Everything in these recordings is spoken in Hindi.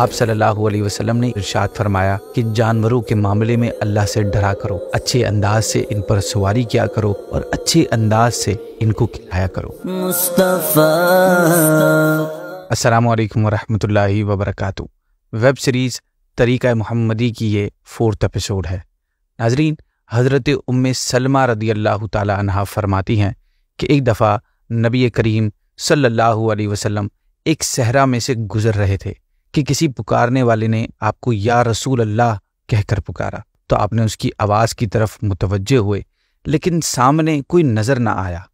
आप सल्लल्लाहु अलैहि वसल्लम ने इरशाद फरमाया कि जानवरों के मामले में अल्लाह से डरा करो अच्छे अंदाज से इन पर सवारी किया करो और अच्छे अंदाज से इनको खिलाया करो अस्सलाम वालेकुम रहमतुल्लाहि व बरकातहू वेब सीरीज़ तरीक़ा मुहम्मदी की ये फोर्थ एपिसोड है नाजरीन हज़रत उम्मे सलमा रदी अल्लाह तहा फरमाती हैं कि एक दफ़ा नबी करीम सल्लल्लाहु अलैहि वसल्लम एक सहरा में से गुजर रहे थे कि किसी पुकारने वाले ने आपको या रसूल अल्लाह कहकर पुकारा तो आपने उसकी आवाज़ की तरफ मुतवजह हुए लेकिन सामने कोई नज़र ना आया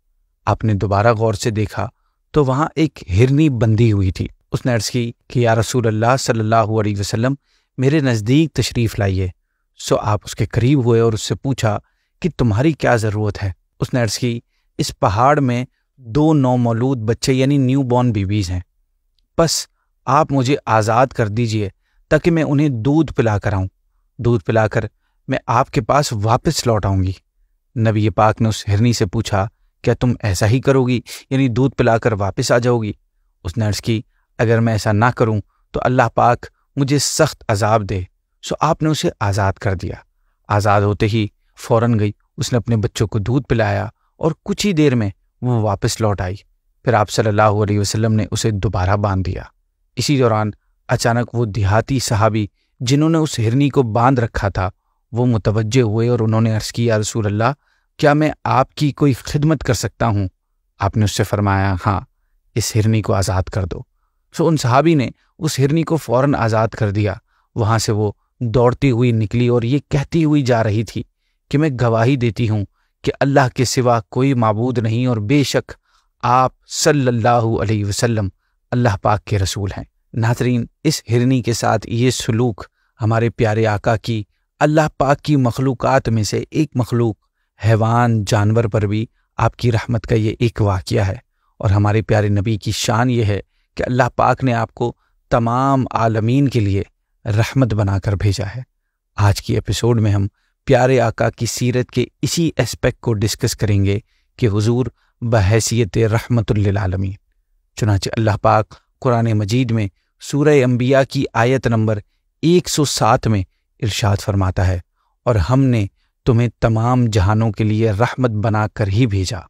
आपने दोबारा गौर से देखा तो वहाँ एक हिरनी बंधी हुई थी उसने अर्ज़ की कि या रसूल अल्लाह सल्लल्लाहु अलैहि वसल्लम मेरे नज़दीक तशरीफ़ लाइए सो आप उसके करीब हुए और उससे पूछा कि तुम्हारी क्या ज़रूरत है उसने अर्ज़ की इस पहाड़ में दो नौमौलूद बच्चे यानी न्यू बॉर्न बेबीज़ हैं बस आप मुझे आज़ाद कर दीजिए ताकि मैं उन्हें दूध पिला कर आऊँ दूध पिलाकर मैं आपके पास वापस लौट आऊँगी नबी पाक ने उस हिरनी से पूछा क्या तुम ऐसा ही करोगी यानी दूध पिलाकर वापस आ जाओगी उसने नर्स की अगर मैं ऐसा ना करूं तो अल्लाह पाक मुझे सख्त अजाब दे सो आपने उसे आज़ाद कर दिया आज़ाद होते ही फौरन गई उसने अपने बच्चों को दूध पिलाया और कुछ ही देर में वो वापस लौट आई फिर आप सल्लल्लाहु अलैहि वसल्लम ने उसे दोबारा बांध दिया इसी दौरान अचानक वो देहाती सहाबी जिन्होंने उस हिरनी को बांध रखा था वो मुतवजे हुए और उन्होंने अर्ज़ किया रसूल अल्लाह क्या मैं आपकी कोई खिदमत कर सकता हूँ आपने उससे फरमाया हाँ इस हिरनी को आज़ाद कर दो सो तो उन सहाबी ने उस हिरनी को फ़ौर आज़ाद कर दिया वहाँ से वो दौड़ती हुई निकली और ये कहती हुई जा रही थी कि मैं गवाही देती हूँ कि अल्लाह के सिवा कोई मबूद नहीं और बेशक आप सल्लल्लाहु अलैहि वसल्लम अल्लाह पाक के रसूल हैं नातरीन इस हिरनी के साथ ये सलूक हमारे प्यारे आका की अल्लाह पाक की मखलूक़ में से एक मखलूक हैवान जानवर पर भी आपकी रहमत का ये एक वाक़ है और हमारे प्यारे नबी की शान ये है कि अल्लाह पाक ने आपको तमाम आलमीन के लिए रहमत बनाकर भेजा है आज की एपिसोड में हम प्यारे आका की सीरत के इसी एस्पेक्ट को डिस्कस करेंगे कि हुजूर बहसीत रहमतुल्लिलालमीन चुनाच अल्लाह पाक कुरान मजीद में सूरह अम्बिया की आयत नंबर 107 में इरशाद फरमाता है और हमने तुम्हें तमाम जहानों के लिए रहमत बना कर ही भेजा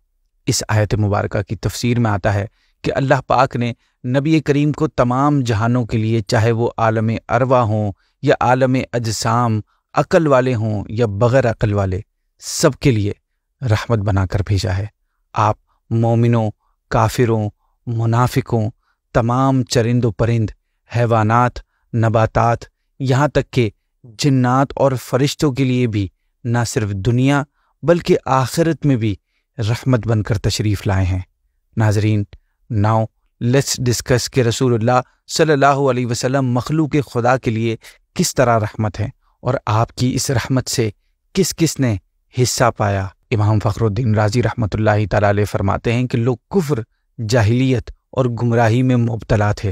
इस आयत मुबारक की तफसीर में आता है कि अल्लाह पाक ने नबी करीम को तमाम जहानों के लिए चाहे वो आलम अरवा हों या आलम अजसाम अकल वाले हों या बग़ैर अकल वाले सबके लिए रहमत बनाकर भेजा है आप मोमिनों काफिरों मुनाफिकों तमाम चरिंद परिंद हैवानात नबातात यहाँ तक के जिन्नात और फरिश्तों के लिए भी न सिर्फ दुनिया बल्कि आखिरत में भी रहमत बनकर तशरीफ़ लाए हैं नाजरीन नाउ लेट्स डिस्कस के रसूलुल्लाह सल्लल्लाहु अलैहि वसल्लम मखलूक खुदा के लिए किस तरह रहमत हैं और आपकी इस रहमत से किस किस ने हिस्सा पाया इमाम फ़खरुद्दीन राजी रहमत ताल फरमाते हैं कि लोग कुफ्र जाहिलियत और गुमराही में मुबतला थे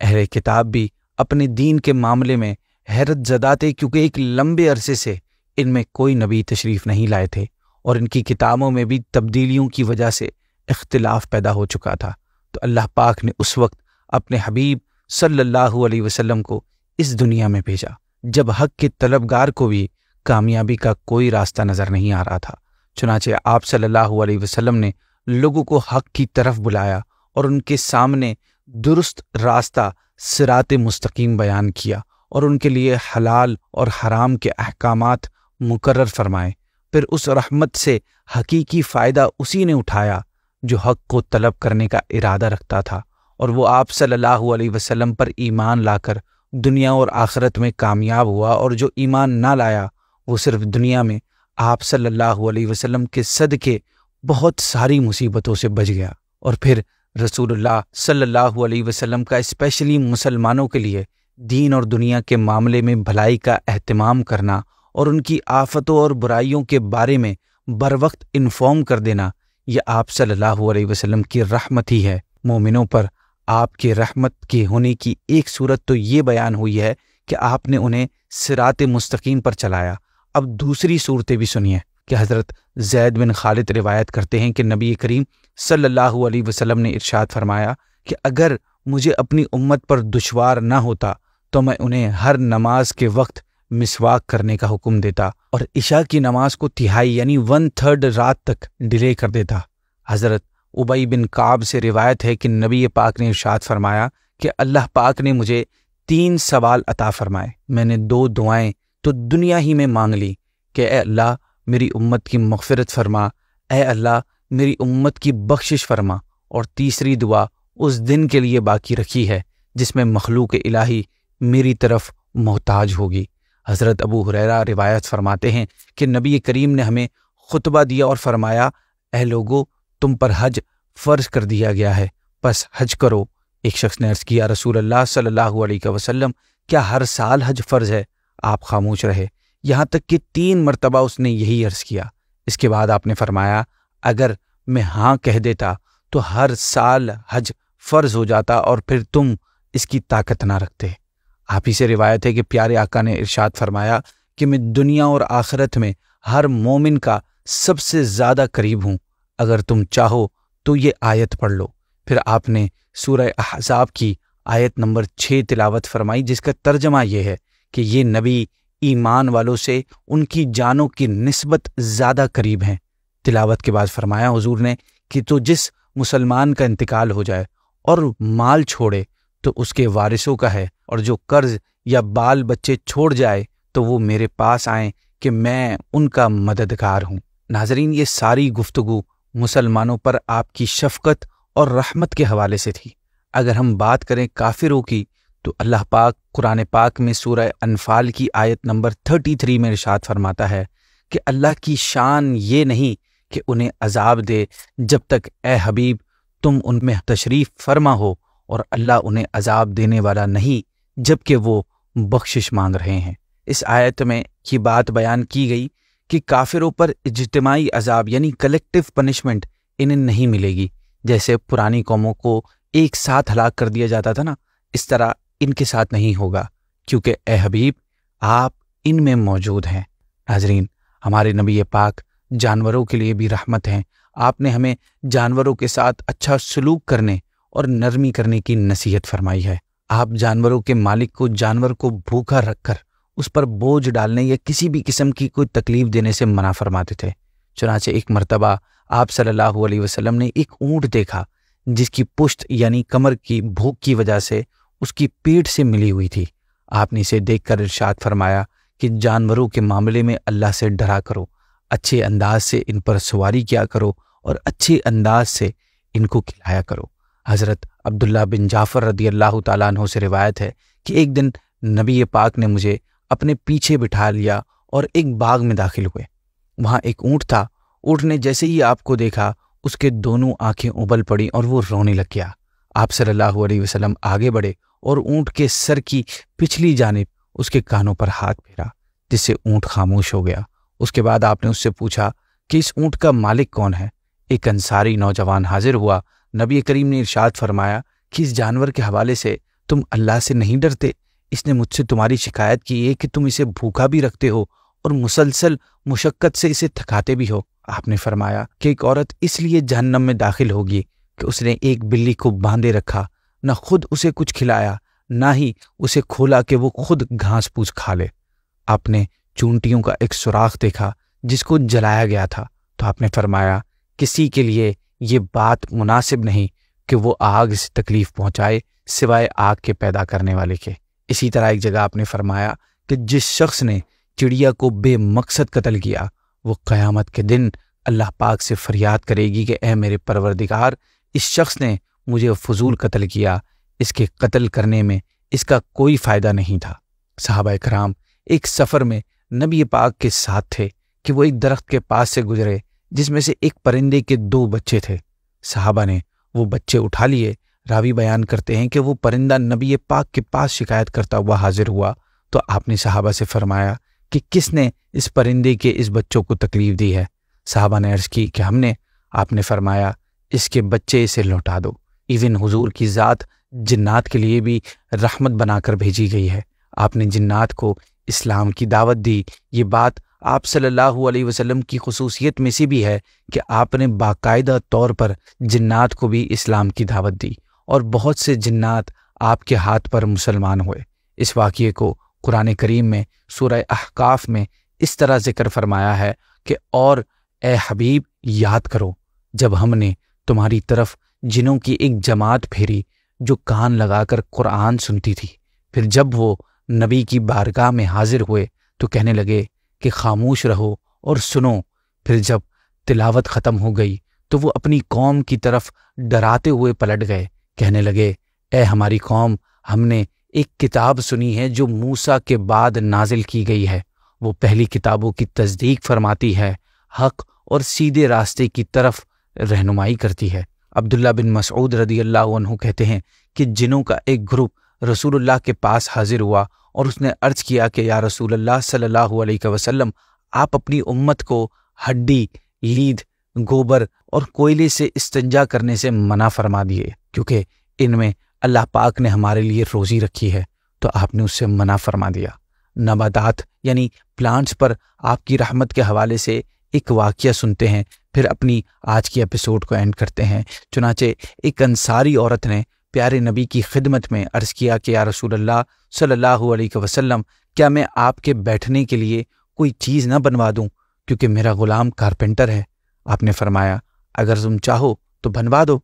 अहर किताब भी अपने दीन के मामले में हैरत जदा थे क्योंकि एक लंबे अरसे से इनमें कोई नबी तशरीफ़ नहीं लाए थे और इनकी किताबों में भी तब्दीलियों की वजह से इख्तलाफ पैदा हो चुका था तो अल्लाह पाक ने उस वक्त अपने हबीब सल्लल्लाहु अलैहि वसल्लम को इस दुनिया में भेजा जब हक के तलबगार को भी कामयाबी का कोई रास्ता नज़र नहीं आ रहा था चुनाचे आप सल्लल्लाहु अलैहि वसल्लम ने लोगों को हक की तरफ बुलाया और उनके सामने दुरुस्त रास्ता सिरात मुस्तकीम बयान किया और उनके लिए हलाल और हराम के अहकाम मुकर फरमाए फिर उस रहमत से हकीकी फ़ायदा उसी ने उठाया जो हक को तलब करने का इरादा रखता था और वो आप सल्लल्लाहु अलैहि वसल्लम पर ईमान लाकर दुनिया और आखरत में कामयाब हुआ और जो ईमान ना लाया वो सिर्फ दुनिया में आप सल्लल्लाहु अलैहि वसल्लम के सदके बहुत सारी मुसीबतों से बच गया और फिर रसूलुल्लाह सल्लल्लाहु अलैहि वसल्लम का स्पेशली मुसलमानों के लिए दीन और दुनिया के मामले में भलाई का अहतमाम करना और उनकी आफतों और बुराइयों के बारे में बर वक्त इन्फॉर्म कर देना यह आप सल्लल्लाहु अलैहि वसल्लम की रहमत ही है मोमिनों पर आपके रहमत के होने की एक सूरत तो ये बयान हुई है कि आपने उन्हें सिरात मुस्तकीम पर चलाया अब दूसरी सूरतें भी सुनिए कि हज़रत जैद बिन खालिद रिवायत करते हैं कि नबी करीम सल्लल्लाहु अलैहि वसल्लम ने इरशाद फरमाया कि अगर मुझे अपनी उम्मत पर दुशवार न होता तो मैं उन्हें हर नमाज के वक्त मिसवाक करने का हुक्म देता और इशा की नमाज को तिहाई यानी वन थर्ड रात तक डिले कर देता हज़रत उबई बिन काब से रिवायत है कि नबी पाक ने इर्शाद फरमाया कि अल्लाह पाक ने मुझे तीन सवाल अता फरमाए मैंने दो दुआएं तो दुनिया ही में मांग ली कि ए अल्लाह मेरी उम्मत की मफफरत फरमा ए अल्लाह मेरी उम्मत की बख्शिश फरमा और तीसरी दुआ उस दिन के लिए बाकी रखी है जिसमें मखलूक इलाही मेरी तरफ मोहताज होगी हज़रत अबू हुररा रिवायत फरमाते हैं कि नबी करीम ने हमें खुतबा दिया और फरमाया ए लोगो तुम पर हज फर्ज कर दिया गया है बस हज करो एक शख्स ने अर्ज किया रसूल अल्लाह सल्लल्लाहु अलैहि वसल्लम क्या हर साल हज फर्ज है आप खामोश रहे यहाँ तक कि तीन मरतबा उसने यही अर्ज किया इसके बाद आपने फरमाया अगर मैं हाँ कह देता तो हर साल हज फर्ज हो जाता और फिर तुम इसकी ताकत ना रखते आप ही से रिवायत है कि प्यारे आका ने इरशाद फरमाया कि मैं दुनिया और आखिरत में हर मोमिन का सबसे ज़्यादा करीब हूँ अगर तुम चाहो तो ये आयत पढ़ लो फिर आपने सूरह अहजाब की आयत नंबर छः तिलावत फरमाई जिसका तर्जमा यह है कि ये नबी ईमान वालों से उनकी जानों की नस्बत ज़्यादा करीब हैं तिलावत के बाद फरमाया हुजूर ने कि तो जिस मुसलमान का इंतकाल हो जाए और माल छोड़े तो उसके वारिसों का है और जो कर्ज या बाल बच्चे छोड़ जाए तो वो मेरे पास आए कि मैं उनका मददगार हूँ नाजरीन ये सारी गुफ्तगू मुसलमानों पर आपकी शफकत और रहमत के हवाले से थी अगर हम बात करें काफिरों की तो अल्लाह पाक कुरान पाक में सूरह अनफाल की आयत नंबर थर्टी थ्री में इरशाद फरमाता है कि अल्लाह की शान ये नहीं कि उन्हें अजाब दे जब तक ए हबीब तुम उनमें तशरीफ़ फरमा हो और अल्लाह उन्हें अजाब देने वाला नहीं जबकि वो बख्शिश मांग रहे हैं इस आयत में ये बात बयान की गई कि काफिरों पर इजतमाही अजाब यानी कलेक्टिव पनिशमेंट इन्हें नहीं मिलेगी जैसे पुरानी कौमों को एक साथ हलाक कर दिया जाता था ना इस तरह इनके साथ नहीं होगा क्योंकि ए हबीब आप इनमें मौजूद हैं नाजरीन हमारे नबी पाक जानवरों के लिए भी रहमत हैं आपने हमें जानवरों के साथ अच्छा सलूक करने और नरमी करने की नसीहत फरमाई है आप जानवरों के मालिक को जानवर को भूखा रखकर उस पर बोझ डालने या किसी भी किस्म की कोई तकलीफ देने से मना फरमाते थे चुनाचे एक मरतबा आप सल्लल्लाहु अलैहि वसल्लम ने एक ऊंट देखा जिसकी पुश्त यानी कमर की भूख की वजह से उसकी पेट से मिली हुई थी आपने इसे देखकर इरशाद फरमाया कि जानवरों के मामले में अल्लाह से डरा करो अच्छे अंदाज से इन पर सवारी किया करो और अच्छे अंदाज से इनको खिलाया करो हज़रत अब्दुल्ला बिन जाफ़र रदी अल्लाह तु से रिवायत है कि एक दिन नबी पाक ने मुझे अपने पीछे बिठा लिया और एक बाग में दाखिल हुए वहां एक ऊँट था ऊँट ने जैसे ही आपको देखा उसके दोनों आंखें उबल पड़ी और वो रोने लग गया आप सल्लल्लाहु अलैहि वसल्लम आगे बढ़े और ऊँट के सर की पिछली जानब उसके कानों पर हाथ फेरा जिससे ऊँट खामोश हो गया उसके बाद आपने उससे पूछा कि इस ऊँट का मालिक कौन है एक अंसारी नौजवान हाजिर हुआ नबी करीम ने इरशाद फरमाया कि इस जानवर के हवाले से तुम अल्लाह से नहीं डरते इसने मुझसे तुम्हारी शिकायत की है कि तुम इसे भूखा भी रखते हो और मुसलसल मुशक्क़त से इसे थकाते भी हो आपने फरमाया कि एक औरत इसलिए जहन्नम में दाखिल होगी कि उसने एक बिल्ली को बांधे रखा न खुद उसे कुछ खिलाया ना ही उसे खोला कि वो खुद घास फूस खा ले आपने चूंटियों का एक सुराख देखा जिसको जलाया गया था तो आपने फरमाया किसी के लिए ये बात मुनासिब नहीं कि वो आग से तकलीफ़ पहुंचाए सिवाय आग के पैदा करने वाले के इसी तरह एक जगह आपने फरमाया कि जिस शख्स ने चिड़िया को बेमकसद कत्ल किया वो क़यामत के दिन अल्लाह पाक से फरियाद करेगी कि ए मेरे परवरदिगार इस शख्स ने मुझे फजूल कत्ल किया इसके कत्ल करने में इसका कोई फ़ायदा नहीं था साहब कराम एक सफ़र में नबी पाक के साथ थे कि वो एक दरख्त के पास से गुजरे जिसमें से एक परिंदे के दो बच्चे थे साहबा ने वो बच्चे उठा लिए रावी बयान करते हैं कि वो परिंदा नबी पाक के पास शिकायत करता हुआ हाजिर हुआ तो आपने साहबा से फरमाया कि किसने इस परिंदे के इस बच्चों को तकलीफ दी है साहबा ने अर्ज की कि हमने आपने फरमाया इसके बच्चे इसे लौटा दो इवन हुजूर की ज़ात जिन्नात के लिए भी रहमत बनाकर भेजी गई है आपने जिन्नात को इस्लाम की दावत दी ये बात आप सल्लल्लाहु अलैहि वसल्लम की खसूसियत में से भी है कि आपने बाकायदा तौर पर जिन्नात को भी इस्लाम की दावत दी और बहुत से जिन्नात आपके हाथ पर मुसलमान हुए इस वाक़े को कुरान करीम में सूरह अहकाफ़ में इस तरह जिक्र फरमाया है कि और ए हबीब याद करो जब हमने तुम्हारी तरफ जिनों की एक जमात फेरी जो कान लगाकर कुरान सुनती थी फिर जब वो नबी की बारगाह में हाजिर हुए तो कहने लगे कि खामोश रहो और सुनो फिर जब तिलावत ख़त्म हो गई तो वो अपनी कौम की तरफ डराते हुए पलट गए कहने लगे ए हमारी कौम हमने एक किताब सुनी है जो मूसा के बाद नाजिल की गई है वो पहली किताबों की तस्दीक फरमाती है हक और सीधे रास्ते की तरफ रहनुमाई करती है अब्दुल्ला बिन मसऊद रदी अल्लाह कहते हैं कि जिनों का एक ग्रुप रसूलुल्लाह के पास हाजिर हुआ और उसने अर्ज किया कि या रसूल सल्लल्लाहु अलैहि वसल्लम आप अपनी उम्मत को हड्डी लीद गोबर और कोयले से इस्तंजा करने से मना फरमा दिए क्योंकि इनमें अल्लाह पाक ने हमारे लिए रोज़ी रखी है तो आपने उससे मना फरमा दिया नबादात यानी प्लांट्स पर आपकी रहमत के हवाले से एक वाक्य सुनते हैं फिर अपनी आज की एपिसोड को एंड करते हैं चुनाचे एक अंसारी औरत ने प्यारे नबी की खिदमत में अर्ज़ किया कि या रसूल अल्लाह सल्लल्लाहु अलैहि वसल्लम क्या मैं आपके बैठने के लिए कोई चीज़ ना बनवा दूँ क्योंकि मेरा ग़ुलाम कारपेंटर है आपने फरमाया अगर तुम चाहो तो बनवा दो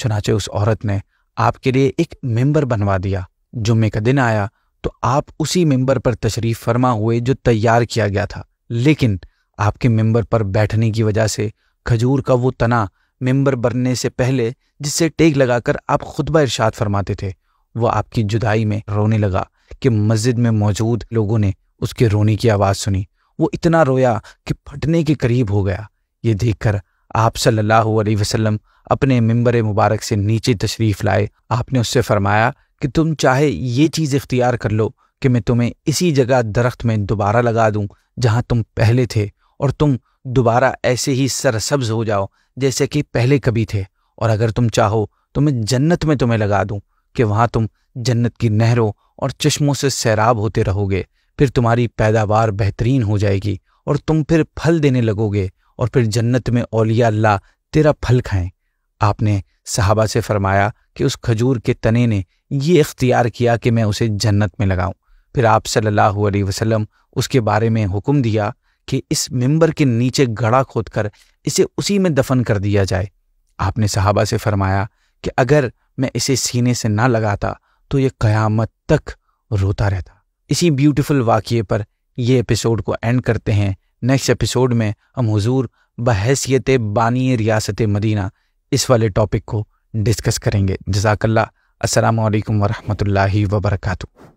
चुनाचे उस औरत ने आपके लिए एक मेंबर बनवा दिया जुम्मे का दिन आया तो आप उसी मेंबर पर तशरीफ फरमा हुए जो तैयार किया गया था लेकिन आपके मेंबर पर बैठने की वजह से खजूर का वो तना मेंबर बनने से पहले जिससे टेक लगाकर आप खुतबा इरशाद फरमाते थे वो आपकी जुदाई में रोने लगा कि मस्जिद में मौजूद लोगों ने उसके रोने की आवाज़ सुनी वो इतना रोया कि फटने के करीब हो गया ये देखकर आप सल्लल्लाहु अलैहि वसल्लम अपने मिंबर मुबारक से नीचे तशरीफ़ लाए आपने उससे फरमाया कि तुम चाहे ये चीज़ इख्तियार कर लो कि मैं तुम्हें इसी जगह दरख्त में दोबारा लगा दूँ जहाँ तुम पहले थे और तुम दोबारा ऐसे ही सरसब्ज हो जाओ जैसे कि पहले कभी थे और अगर तुम चाहो तो मैं जन्नत में तुम्हें लगा दूँ कि वहाँ तुम जन्नत की नहरों और चश्मों से सैराब होते रहोगे फिर तुम्हारी पैदावार बेहतरीन हो जाएगी और तुम फिर फल देने लगोगे और फिर जन्नत में औलिया अल्लाह तेरा फल खाएं आपने सहाबा से फरमाया कि उस खजूर के तने ने ये इख्तियार किया कि मैं उसे जन्नत में लगाऊं फिर आप सल्लल्लाहु अलैहि वसल्लम उसके बारे में हुक्म दिया कि इस मिंबर के नीचे गड़ा खोदकर इसे उसी में दफन कर दिया जाए आपने सहाबा से फरमाया कि अगर मैं इसे सीने से ना लगाता तो ये क़यामत तक रोता रहता इसी ब्यूटीफुल वाक्य पर यह एपिसोड को एंड करते हैं नेक्स्ट एपिसोड में हम हुजूर बहसीत बानी रियासत मदीना इस वाले टॉपिक को डिस्कस करेंगे जजाकल्ला असलकम वरहमल वबरकू